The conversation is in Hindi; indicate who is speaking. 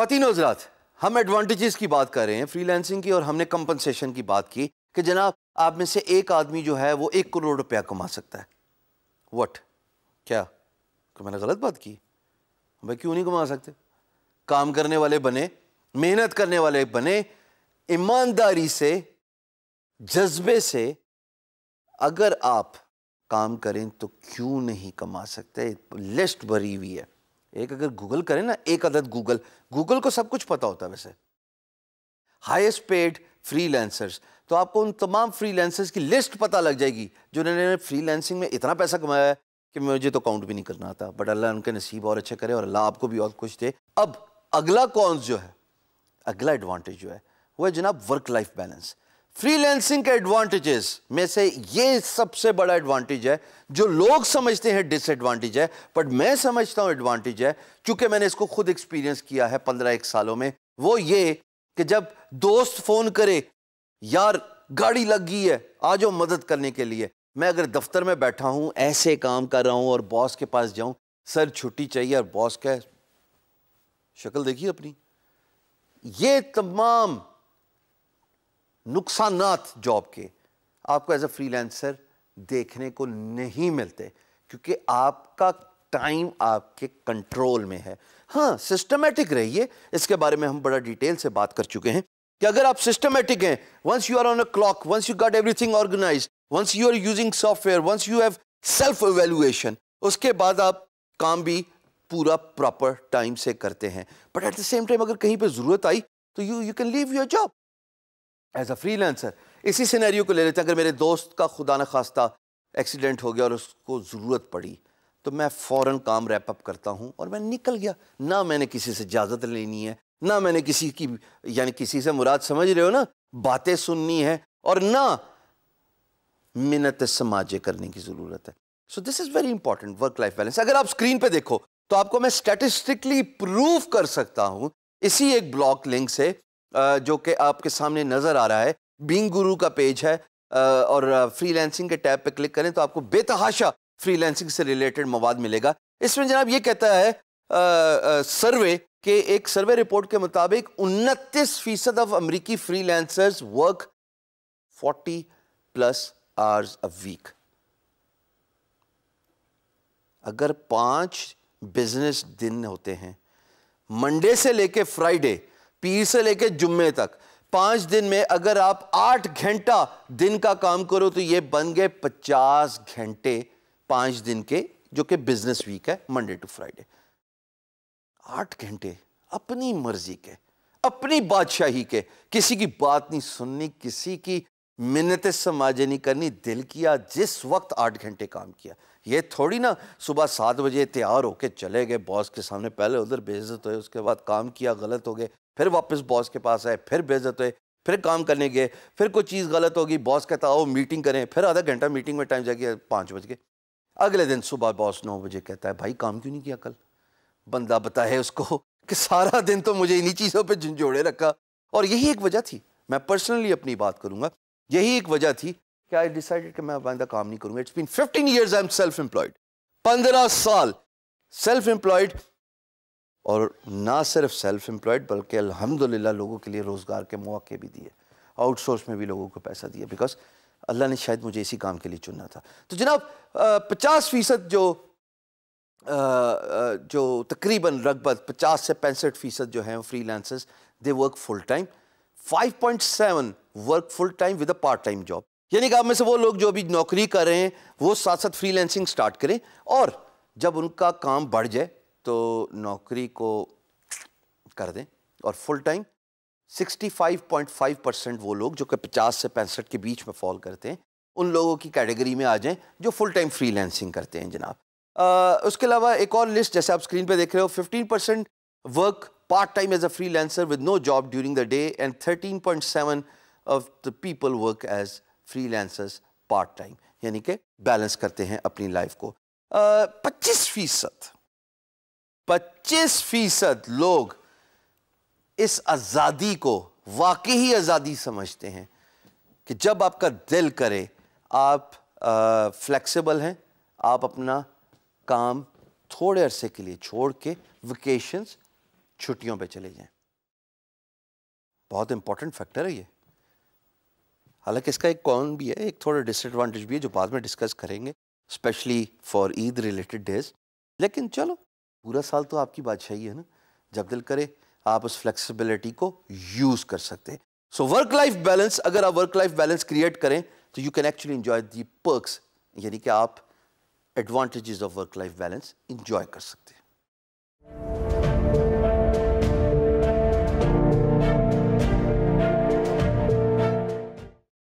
Speaker 1: खातिन हजरात हम एडवांटेजेस की बात कर रहे हैं फ्रीलांसिंग की और हमने कंपनसेशन की बात की कि जनाब आप में से एक आदमी जो है वो एक करोड़ रुपया कमा सकता है वट क्या तो मैंने गलत बात की भाई क्यों नहीं कमा सकते काम करने वाले बने मेहनत करने वाले बने ईमानदारी से जज्बे से अगर आप काम करें तो क्यों नहीं कमा सकते लिस्ट भरी हुई है एक अगर गूगल करें ना एक अदद गूगल गूगल को सब कुछ पता होता है वैसे हाईएस्ट पेड फ्रीलांसर्स तो आपको उन तमाम फ्रीलांसर्स की लिस्ट पता लग जाएगी जिन्होंने लेंसिंग में इतना पैसा कमाया है कि मुझे तो काउंट भी नहीं करना आता बट अल्लाह उनके नसीब और अच्छे करे और अल्लाह आपको भी और कुछ दे अब अगला कॉन्स जो है अगला एडवांटेज जो है वो है जनाब वर्क लाइफ बैलेंस फ्रीलैंसिंग के एडवांटेजेस में से ये सबसे बड़ा एडवांटेज है जो लोग समझते हैं डिसएडवांटेज है बट मैं समझता हूं एडवांटेज है क्योंकि मैंने इसको खुद एक्सपीरियंस किया है पंद्रह एक सालों में वो ये कि जब दोस्त फ़ोन करे यार गाड़ी लग गई है आ जाओ मदद करने के लिए मैं अगर दफ्तर में बैठा हूं ऐसे काम कर रहा हूं और बॉस के पास जाऊं सर छुट्टी चाहिए और बॉस का शक्ल देखिए अपनी ये तमाम नुकसानात जॉब के आपको एज अ फ्रीलांसर देखने को नहीं मिलते क्योंकि आपका टाइम आपके कंट्रोल में है हाँ सिस्टमेटिक रहिए इसके बारे में हम बड़ा डिटेल से बात कर चुके हैं कि अगर आप सिस्टमेटिक हैं once you are on a clock once you got everything organise once you are using software once you have self evaluation उसके बाद आप काम भी पूरा प्रॉपर टाइम से करते हैं but at the same time अगर कहीं पर ज़रूरत आई तो you you can leave your job as a freelancer इसी सिनेरियो को ले लेते हैं अगर मेरे दोस्त का खुदा न खास्ता एक्सीडेंट हो गया और उसको ज़रूरत पड़ी तो मैं फ़ौर काम रैप अप करता हूँ और मैं निकल गया ना मैंने किसी से इजाज़त लेनी है ना मैंने किसी की यानी किसी से मुराद समझ रहे हो ना बातें सुननी है और ना मिन्नत समाजे करने की ज़रूरत है so this is very important work life balance अगर आप स्क्रीन पे देखो तो आपको मैं स्टेटिस्टिकली प्रूव कर सकता हूँ इसी एक ब्लॉक लिंक से जो कि आपके सामने नज़र आ रहा है बींग गुरु का पेज है और फ्रीलैंसिंग के टैब पे क्लिक करें तो आपको बेतहाशा फ्रीलैंसिंग से रिलेटेड मवाद मिलेगा इसमें जनाब ये कहता है आ, आ, सर्वे के एक सर्वे रिपोर्ट के मुताबिक उनतीस फीसद ऑफ अमरीकी lancers work forty plus hours a week अगर पांच बिजनेस दिन होते हैं मंडे से लेके फ्राइडे पीर से लेकर जुम्मे तक पांच दिन में अगर आप आठ घंटा दिन का काम करो तो ये बन गए पचास घंटे पांच दिन के जो कि बिजनेस वीक है मंडे टू फ्राइडे आठ घंटे अपनी मर्जी के अपनी बादशाही के किसी की बात नहीं सुननी किसी की मिन्नत समाजे नहीं करनी दिल किया जिस वक्त आठ घंटे काम किया ये थोड़ी ना सुबह सात बजे तैयार होके चले गए बॉस के सामने पहले उधर बेजत हुए उसके बाद काम किया गलत हो गए फिर वापस बॉस के पास आए फिर बेजत हुए फिर काम करने गए फिर कोई चीज़ गलत होगी बॉस कहता आओ मीटिंग करें फिर आधा घंटा मीटिंग में टाइम जाके पाँच बज गए अगले दिन सुबह बॉस नौ बजे कहता है भाई काम क्यों नहीं किया कल बंदा बताए उसको कि सारा दिन तो मुझे इन्हीं चीज़ों पर झंझोड़े रखा और यही एक वजह थी मैं पर्सनली अपनी बात करूँगा यही एक वजह थी कि आई डिसाइडेड कि मैं आइंदा काम नहीं करूंगा it's been fifteen years I am self employed पंद्रह साल सेल्फ एम्प्लॉयड और ना सिर्फ सेल्फ एम्प्लॉयड बल्कि अल्हम्दुलिल्लाह लोगों के लिए रोज़गार के मौके भी दिए आउटसोर्स में भी लोगों को पैसा दिया बिकॉज अल्लाह ने शायद मुझे इसी काम के लिए चुनना था तो जनाब पचास फ़ीसद जो आ, जो तकरीबन रगबत पचास से पैंसठ फ़ीसद जो हैं freelancers they work full time five point seven work full time with a part time job यानी कि आप में से वो लोग जो अभी नौकरी कर रहे हैं वो साथ साथ फ्रीलैंसिंग स्टार्ट करें और जब उनका काम बढ़ जाए तो नौकरी को कर दें और फुल टाइम 65.5 परसेंट वो लोग जो कि 50 से पैंसठ के बीच में फॉल करते हैं उन लोगों की कैटेगरी में आ जाएं जो फुल टाइम फ्रीलैंसिंग करते हैं जनाब आ, उसके अलावा एक और लिस्ट जैसे आप स्क्रीन पर देख रहे हो fifteen percent work part time as a free with no job during the day and thirteen of the people work as freelancers part time यानी कि बैलेंस करते हैं अपनी लाइफ को पच्चीस फीसद पच्चीस फीसद लोग इस आज़ादी को वाकई ही आज़ादी समझते हैं कि जब आपका दिल करे आप फ्लेक्सिबल हैं आप अपना काम थोड़े अरसे के लिए छोड़ के वेकेशंस छुट्टियों पे चले जाएं बहुत इंपॉर्टेंट फैक्टर है ये हालांकि इसका एक कॉन भी है एक थोड़ा डिसएडवांटेज भी है जो बाद में डिस्कस करेंगे specially for Eid related days लेकिन चलो पूरा साल तो आपकी बादशाही है ना जब दिल करे आप उस फ्लेक्सिबिलिटी को यूज़ कर सकते हैं सो वर्क लाइफ बैलेंस अगर आप वर्क लाइफ बैलेंस क्रिएट करें तो you can actually enjoy the perks यानी कि आप advantages of work life balance enjoy कर सकते हैं